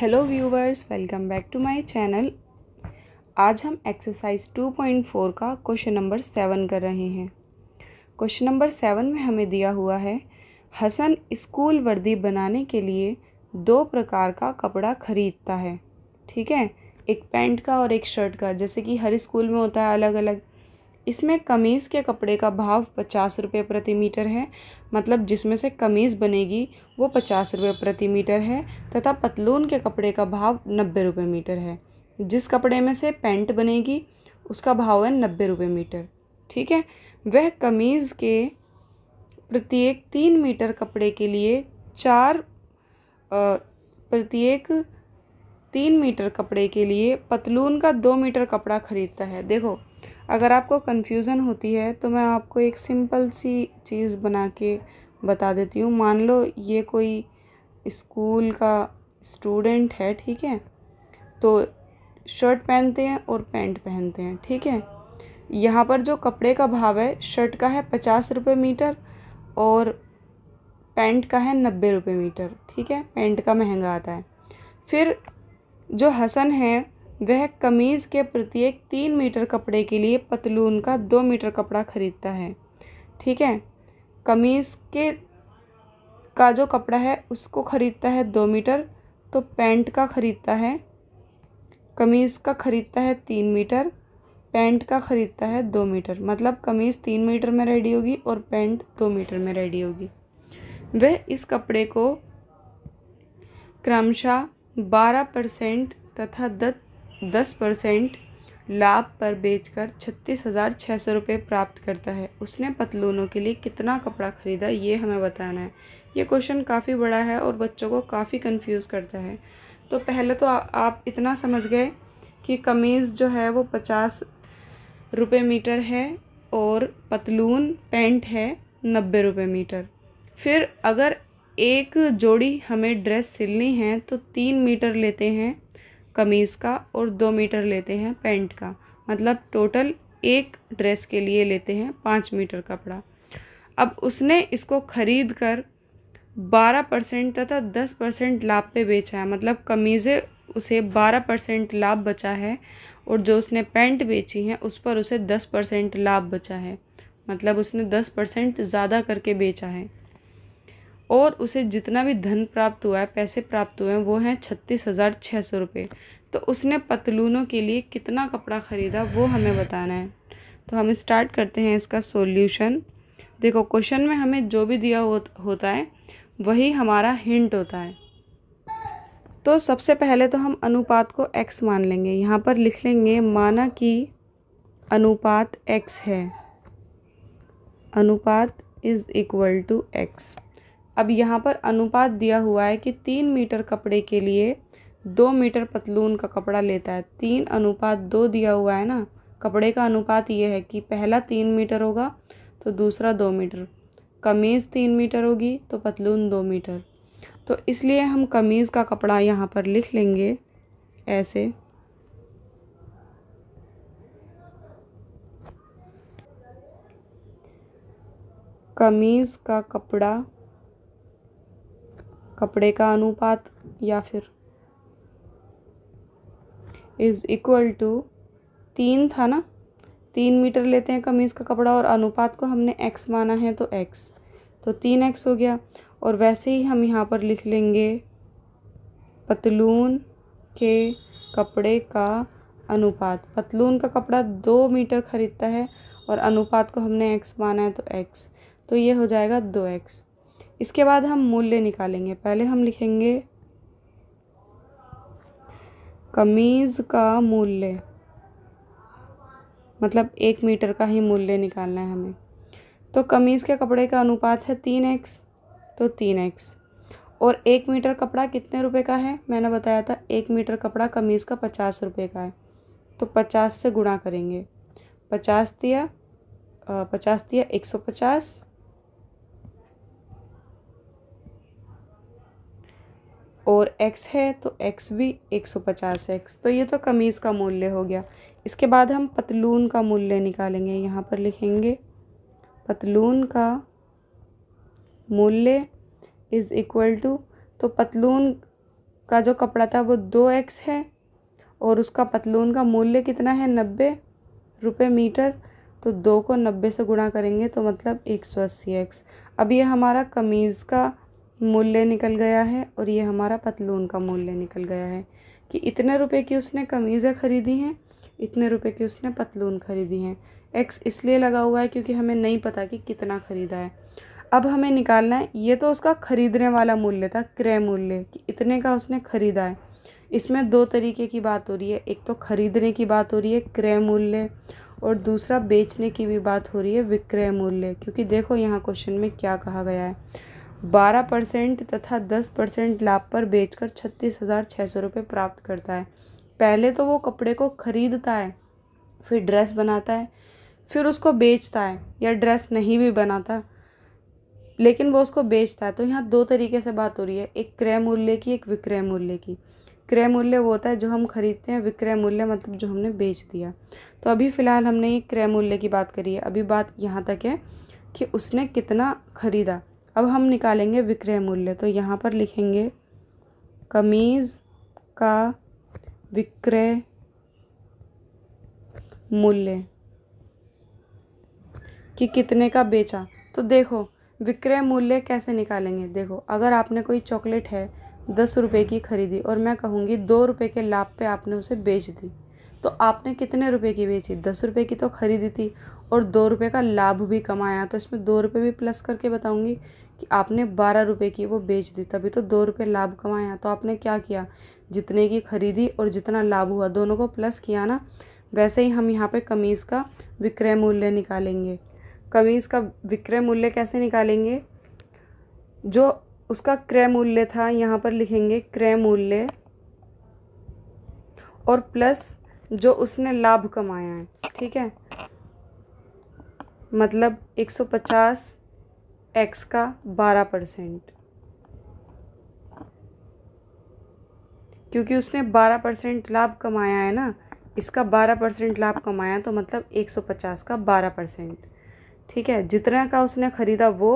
hello viewers welcome back to my channel आज हम exercise 2.4 का क्वेश्चन नंबर सेवन कर रहे हैं क्वेश्चन नंबर सेवन में हमें दिया हुआ है हसन स्कूल वर्दी बनाने के लिए दो प्रकार का कपड़ा ख़रीदता है ठीक है एक पैंट का और एक शर्ट का जैसे कि हर स्कूल में होता है अलग अलग इसमें कमीज़ के कपड़े का भाव पचास रुपये प्रति मीटर है मतलब जिसमें से कमीज़ बनेगी वो पचास रुपये प्रति मीटर है तथा पतलून के कपड़े का भाव नब्बे रुपये मीटर है जिस कपड़े में से पैंट बनेगी उसका भाव है नब्बे रुपये मीटर ठीक है वह कमीज़ के प्रत्येक तीन मीटर कपड़े के लिए चार प्रत्येक तीन मीटर कपड़े के लिए पतलून का दो मीटर कपड़ा खरीदता है देखो अगर आपको कन्फ्यूज़न होती है तो मैं आपको एक सिंपल सी चीज़ बना के बता देती हूँ मान लो ये कोई स्कूल का स्टूडेंट है ठीक है तो शर्ट पहनते हैं और पैंट पहनते हैं ठीक है यहाँ पर जो कपड़े का भाव है शर्ट का है पचास रुपये मीटर और पैंट का है नब्बे रुपये मीटर ठीक है पैंट का महंगा आता है फिर जो हसन है वह कमीज़ के प्रत्येक तीन मीटर कपड़े के लिए पतलून का दो मीटर कपड़ा ख़रीदता है ठीक है कमीज़ के का जो कपड़ा है उसको ख़रीदता है दो मीटर तो पैंट का ख़रीदता है कमीज़ का ख़रीदता है तीन मीटर पैंट का ख़रीदता है दो मीटर मतलब कमीज़ तीन मीटर में रेडी होगी और पैंट दो मीटर में रेडी होगी वह इस कपड़े को क्रमशः बारह परसेंट तथा दस दस परसेंट लाभ पर बेचकर छत्तीस हज़ार छः सौ रुपये प्राप्त करता है उसने पतलूनों के लिए कितना कपड़ा ख़रीदा ये हमें बताना है ये क्वेश्चन काफ़ी बड़ा है और बच्चों को काफ़ी कंफ्यूज करता है तो पहले तो आ, आप इतना समझ गए कि कमीज़ जो है वो पचास रुपये मीटर है और पतलून पेंट है नब्बे रुपये मीटर फिर अगर एक जोड़ी हमें ड्रेस सिलनी है तो तीन मीटर लेते हैं कमीज़ का और दो मीटर लेते हैं पैंट का मतलब टोटल एक ड्रेस के लिए लेते हैं पाँच मीटर कपड़ा अब उसने इसको ख़रीद कर बारह परसेंट तथा दस परसेंट लाभ पे बेचा है मतलब कमीज़ें उसे बारह परसेंट लाभ बचा है और जो उसने पैंट बेची हैं उस पर उसे दस परसेंट लाभ बचा है मतलब उसने दस परसेंट ज़्यादा करके बेचा है और उसे जितना भी धन प्राप्त हुआ है पैसे प्राप्त हुए हैं वो हैं छत्तीस हज़ार छः सौ रुपये तो उसने पतलूनों के लिए कितना कपड़ा ख़रीदा वो हमें बताना है तो हम स्टार्ट करते हैं इसका सोल्यूशन देखो क्वेश्चन में हमें जो भी दिया हो, होता है वही हमारा हिंट होता है तो सबसे पहले तो हम अनुपात को एक्स मान लेंगे यहाँ पर लिख लेंगे माना कि अनुपात एक्स है अनुपात इज़ इक्वल टू एक्स अब यहाँ पर अनुपात दिया हुआ है कि तीन मीटर कपड़े के लिए दो मीटर पतलून का कपड़ा लेता है तीन अनुपात दो दिया हुआ है ना कपड़े का अनुपात ये है कि पहला तीन मीटर होगा तो दूसरा दो मीटर कमीज़ तीन मीटर होगी तो पतलून दो मीटर तो इसलिए हम कमीज़ का कपड़ा यहाँ पर लिख लेंगे ऐसे कमीज़ का कपड़ा कपड़े का अनुपात या फिर इज़ इक्वल टू तीन था ना तीन मीटर लेते हैं कमीज़ का कपड़ा और अनुपात को हमने एक्स माना है तो एक्स तो तीन एक्स हो गया और वैसे ही हम यहाँ पर लिख लेंगे पतलून के कपड़े का अनुपात पतलून का कपड़ा दो मीटर ख़रीदता है और अनुपात को हमने एक्स माना है तो एक्स तो ये हो जाएगा दो एक्स इसके बाद हम मूल्य निकालेंगे पहले हम लिखेंगे कमीज़ का मूल्य मतलब एक मीटर का ही मूल्य निकालना है हमें तो कमीज़ के कपड़े का अनुपात है तीन एक्स तो तीन एक्स और एक मीटर कपड़ा कितने रुपए का है मैंने बताया था एक मीटर कपड़ा कमीज़ का पचास रुपए का है तो पचास से गुणा करेंगे पचास दिया पचास दिया एक सौ पचास और x है तो x भी 150x तो ये तो कमीज़ का मूल्य हो गया इसके बाद हम पतलून का मूल्य निकालेंगे यहाँ पर लिखेंगे पतलून का मूल्य इज़ इक्वल टू तो पतलून का जो कपड़ा था वो दो एक्स है और उसका पतलून का मूल्य कितना है नब्बे रुपये मीटर तो दो को नब्बे से गुणा करेंगे तो मतलब एक सौ अस्सी एक्स अब ये हमारा कमीज़ का मूल्य निकल गया है और ये हमारा पतलून का मूल्य निकल गया है कि इतने रुपए की उसने कमीज़ें खरीदी हैं इतने रुपए की उसने पतलून खरीदी हैं एक्स इसलिए लगा हुआ है क्योंकि हमें नहीं पता कि कितना ख़रीदा है अब हमें निकालना है ये तो उसका ख़रीदने वाला मूल्य था क्रय मूल्य कि इतने का उसने ख़रीदा है इसमें दो तरीके की बात हो रही है एक तो ख़रीदने की बात हो रही है क्रय मूल्य और दूसरा बेचने की भी बात हो रही है विक्रय मूल्य क्योंकि देखो यहाँ क्वेश्चन में क्या कहा गया है बारह परसेंट तथा दस परसेंट लाभ पर बेचकर छत्तीस हज़ार छः सौ रुपये प्राप्त करता है पहले तो वो कपड़े को ख़रीदता है फिर ड्रेस बनाता है फिर उसको बेचता है या ड्रेस नहीं भी बनाता लेकिन वो उसको बेचता है तो यहाँ दो तरीके से बात हो रही है एक क्रय मूल्य की एक विक्रय मूल्य की क्रय मूल्य वो होता है जो हम खरीदते हैं विक्रय मूल्य मतलब जो हमने बेच दिया तो अभी फ़िलहाल हमने ये क्रय मूल्य की बात करी है अभी बात यहाँ तक है कि उसने कितना खरीदा अब हम निकालेंगे विक्रय मूल्य तो यहाँ पर लिखेंगे कमीज़ का विक्रय मूल्य कि कितने का बेचा तो देखो विक्रय मूल्य कैसे निकालेंगे देखो अगर आपने कोई चॉकलेट है दस रुपये की खरीदी और मैं कहूँगी दो रुपये के लाभ पे आपने उसे बेच दी तो आपने कितने रुपए की बेची दस रुपये की तो खरीदी थी और दो रुपये का लाभ भी कमाया तो इसमें दो रुपये भी प्लस करके बताऊँगी कि आपने बारह रुपये की वो बेच दी तभी तो दो रुपये लाभ कमाया तो आपने क्या किया जितने की खरीदी और जितना लाभ हुआ दोनों को प्लस किया ना वैसे ही हम यहाँ पे कमीज़ का विक्रय मूल्य निकालेंगे कमीज़ का विक्रय मूल्य कैसे निकालेंगे जो उसका क्रय मूल्य था यहाँ पर लिखेंगे क्रय मूल्य और प्लस जो उसने लाभ कमाया है ठीक है मतलब 150 एक्स का 12 परसेंट क्योंकि उसने 12 परसेंट लाभ कमाया है ना इसका 12 परसेंट लाभ कमाया तो मतलब 150 का 12 परसेंट ठीक है जितना का उसने ख़रीदा वो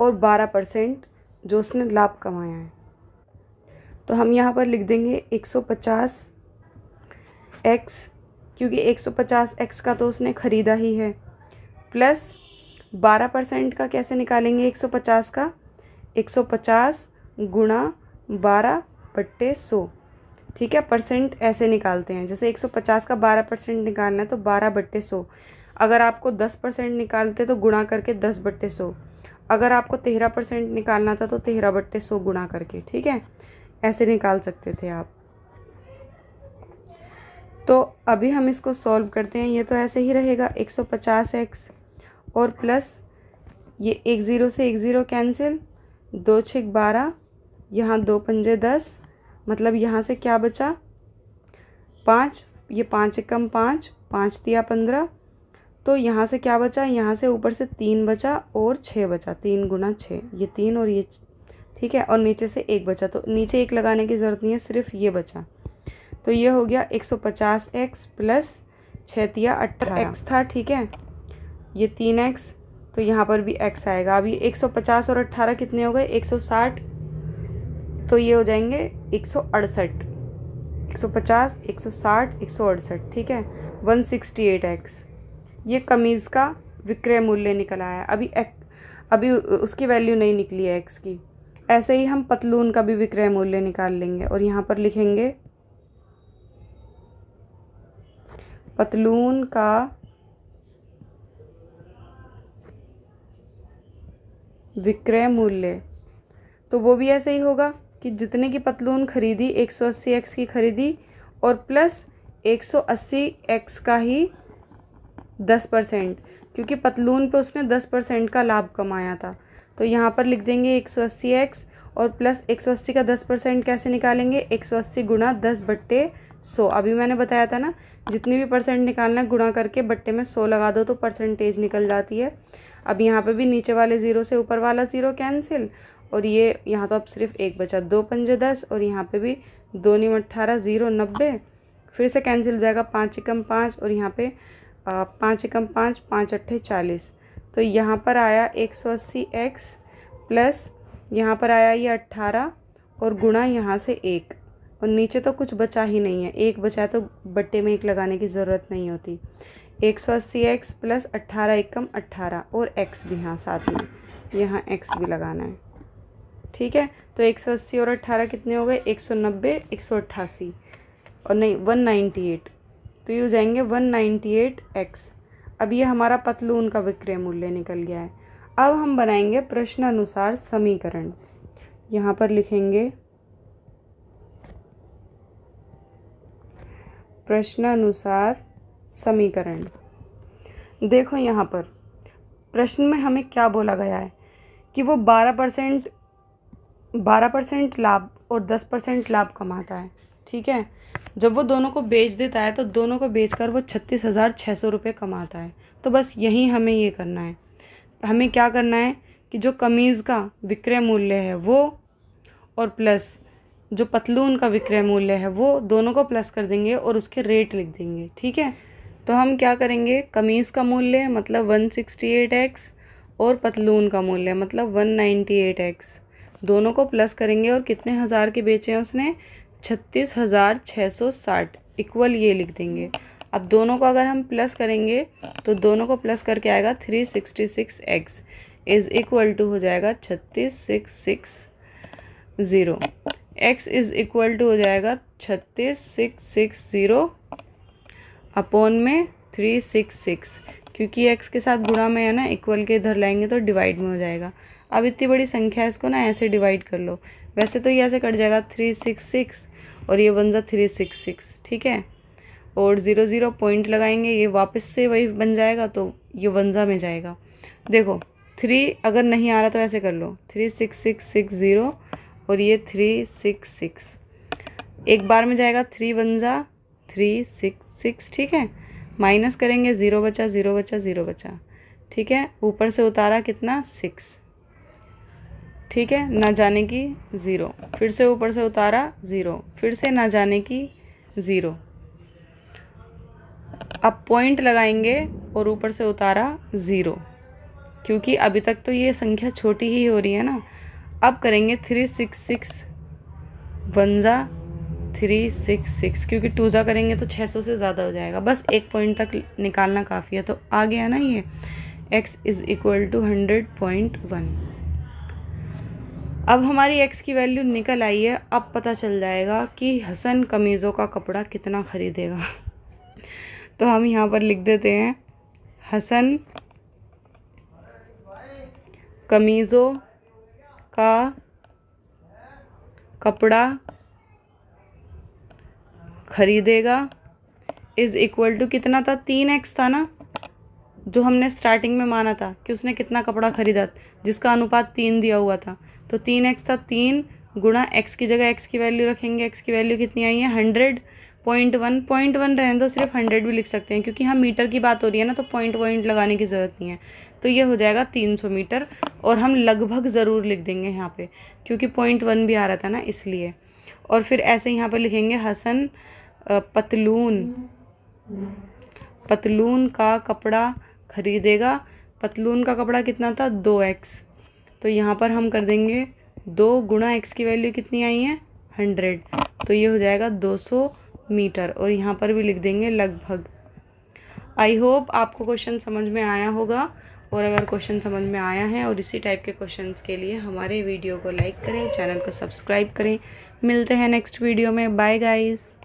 और 12 परसेंट जो उसने लाभ कमाया है तो हम यहाँ पर लिख देंगे 150 एक्स क्योंकि 150 एक्स का तो उसने ख़रीदा ही है प्लस बारह परसेंट का कैसे निकालेंगे एक सौ पचास का एक सौ पचास गुणा बारह बट्टे सौ ठीक है परसेंट ऐसे निकालते हैं जैसे एक सौ पचास का बारह परसेंट निकालना है तो बारह बट्टे सौ अगर आपको दस परसेंट निकालते तो गुणा करके दस बट्टे सौ अगर आपको तेरह परसेंट निकालना था तो तेरह बट्टे सौ गुणा करके ठीक है ऐसे निकाल सकते थे आप तो अभी हम इसको सॉल्व करते हैं ये तो ऐसे ही रहेगा एक सौ पचास एक्स और प्लस ये एक ज़ीरो से एक ज़ीरो कैंसिल दो छिक बारह यहाँ दो पंजे दस मतलब यहाँ से क्या बचा पाँच ये पाँच कम पाँच पाँच दिया पंद्रह तो यहाँ से क्या बचा यहाँ से ऊपर से तीन बचा और छः बचा तीन गुना छः ये तीन और ये ठीक है और नीचे से एक बचा तो नीचे एक लगाने की ज़रूरत नहीं है सिर्फ ये बचा तो ये हो गया एक सौ पचास एक्स प्लस छतिया अट्ठारह एक्स था ठीक है ये तीन एक्स तो यहाँ पर भी एक्स आएगा अभी 150 और 18 कितने हो गए 160 तो ये हो जाएंगे एक सौ अड़सठ एक सौ पचास एक सौ साठ एक सौ अड़सठ ठीक है वन सिक्सटी एट एक्स ये कमीज़ का विक्रय मूल्य निकल आया अभी एक, अभी उसकी वैल्यू नहीं निकली है एक्स की ऐसे ही हम पतलून का भी विक्रय मूल्य निकाल लेंगे और यहाँ पर लिखेंगे पतलून का विक्रय मूल्य तो वो भी ऐसे ही होगा कि जितने की पतलून खरीदी 180x की खरीदी और प्लस 180x का ही 10 परसेंट क्योंकि पतलून पे उसने 10 परसेंट का लाभ कमाया था तो यहाँ पर लिख देंगे 180x और प्लस 180 का 10 परसेंट कैसे निकालेंगे 180 गुणा दस बट्टे सो अभी मैंने बताया था ना जितनी भी परसेंट निकालना है गुणा करके बट्टे में सो लगा दो तो परसेंटेज निकल जाती है अब यहाँ पे भी नीचे वाले ज़ीरो से ऊपर वाला ज़ीरो कैंसिल और ये यहाँ तो अब सिर्फ एक बचा दो पंजे दस और यहाँ पे भी दो नीम अट्ठारह ज़ीरो नब्बे फिर से कैंसिल हो जाएगा पाँच एकम पाँच और यहाँ पे पाँच एकम पाँच पाँच अट्ठे चालीस तो यहाँ पर आया एक सौ अस्सी एक्स प्लस यहाँ पर आया ये अट्ठारह और गुणा यहाँ से एक और नीचे तो कुछ बचा ही नहीं है एक बचा तो बट्टे में एक लगाने की ज़रूरत नहीं होती एक सौ अस्सी एक्स प्लस अट्ठारह एकम अट्ठारह और एक्स भी हाँ साथ में यहाँ एक्स भी लगाना है ठीक है तो एक सौ अस्सी और अट्ठारह कितने हो गए एक सौ नब्बे एक सौ अट्ठासी और नहीं वन नाइन्टी एट तो ये हो जाएंगे वन नाइन्टी एट एक्स अब ये हमारा पतलून का विक्रय मूल्य निकल गया है अब हम बनाएंगे प्रश्न अनुसार समीकरण यहाँ पर लिखेंगे प्रश्नानुसार समीकरण देखो यहाँ पर प्रश्न में हमें क्या बोला गया है कि वो बारह परसेंट बारह परसेंट लाभ और दस परसेंट लाभ कमाता है ठीक है जब वो दोनों को बेच देता है तो दोनों को बेचकर वो छत्तीस हज़ार छः सौ रुपये कमाता है तो बस यही हमें ये करना है हमें क्या करना है कि जो कमीज़ का विक्रय मूल्य है वो और प्लस जो पतलून का विक्रय मूल्य है वो दोनों को प्लस कर देंगे और उसके रेट लिख देंगे ठीक है तो हम क्या करेंगे कमीज़ का मूल्य मतलब वन सिक्सटी एट एक्स और पतलून का मूल्य मतलब वन नाइन्टी एट एक्स दोनों को प्लस करेंगे और कितने हज़ार के बेचे हैं उसने छत्तीस हज़ार छः सौ साठ इक्वल ये लिख देंगे अब दोनों को अगर हम प्लस करेंगे तो दोनों को प्लस करके आएगा three sixty six X is equal to हो जाएगा छत्तीस six six zero X is equal to हो जाएगा छत्तीस सिक्स सिक्स ज़ीरो अपोन में थ्री सिक्स सिक्स क्योंकि एक्स के साथ गुणा में है ना इक्वल के इधर लाएंगे तो डिवाइड में हो जाएगा अब इतनी बड़ी संख्या है इसको ना ऐसे डिवाइड कर लो वैसे तो ये ऐसे कट जाएगा थ्री सिक्स सिक्स और ये बन जा थ्री सिक्स सिक्स ठीक है और ज़ीरो ज़ीरो पॉइंट लगाएंगे ये वापस से वही बन जाएगा तो ये वनजा में जाएगा देखो थ्री अगर नहीं आ रहा तो ऐसे कर लो three six six six zero और ये थ्री सिक्स सिक्स एक बार में जाएगा थ्री वन ज़ा थ्री सिक्स सिक्स ठीक है माइनस करेंगे ज़ीरो बचा ज़ीरो बचा ज़ीरो बचा ठीक है ऊपर से उतारा कितना सिक्स ठीक है ना जाने की ज़ीरो फिर से ऊपर से उतारा ज़ीरो फिर से ना जाने की ज़ीरो अब पॉइंट लगाएंगे और ऊपर से उतारा ज़ीरो क्योंकि अभी तक तो ये संख्या छोटी ही हो रही है ना अब करेंगे थ्री सिक्स सिक्स वन ज़ा थ्री सिक्स सिक्स क्योंकि टू ज़ा करेंगे तो छः सौ से ज़्यादा हो जाएगा बस एक पॉइंट तक निकालना काफ़ी है तो आ गया ना ये X is equal to hundred point one अब हमारी एक्स की वैल्यू निकल आई है अब पता चल जाएगा कि हसन कमीज़ों का कपड़ा कितना ख़रीदेगा तो हम यहाँ पर लिख देते हैं हसन कमीज़ों का कपड़ा खरीदेगा इज़ इक्वल टू कितना था तीन एक्स था ना जो हमने स्टार्टिंग में माना था कि उसने कितना कपड़ा खरीदा जिसका अनुपात तीन दिया हुआ था तो तीन एक्स था तीन गुणा एक्स की जगह एक्स की वैल्यू रखेंगे एक्स की वैल्यू कितनी आई है hundred point one point one रहें तो सिर्फ हंड्रेड भी लिख सकते हैं क्योंकि हम मीटर की बात हो रही है ना तो पॉइंट पॉइंट लगाने की ज़रूरत नहीं है तो ये हो जाएगा तीन सौ मीटर और हम लगभग ज़रूर लिख देंगे यहाँ पे क्योंकि पॉइंट वन भी आ रहा था ना इसलिए और फिर ऐसे यहाँ पर लिखेंगे हसन पतलून पतलून का कपड़ा खरीदेगा पतलून का कपड़ा कितना था दो एक्स तो यहाँ पर हम कर देंगे दो गुणा एक्स की वैल्यू कितनी आई है हंड्रेड तो ये हो जाएगा दो सौ मीटर और यहाँ पर भी लिख देंगे लगभग आई होप आपको क्वेश्चन समझ में आया होगा और अगर क्वेश्चन समझ में आया है और इसी टाइप के क्वेश्चन के लिए हमारे वीडियो को लाइक करें चैनल को सब्सक्राइब करें मिलते हैं नेक्स्ट वीडियो में बाय गाइज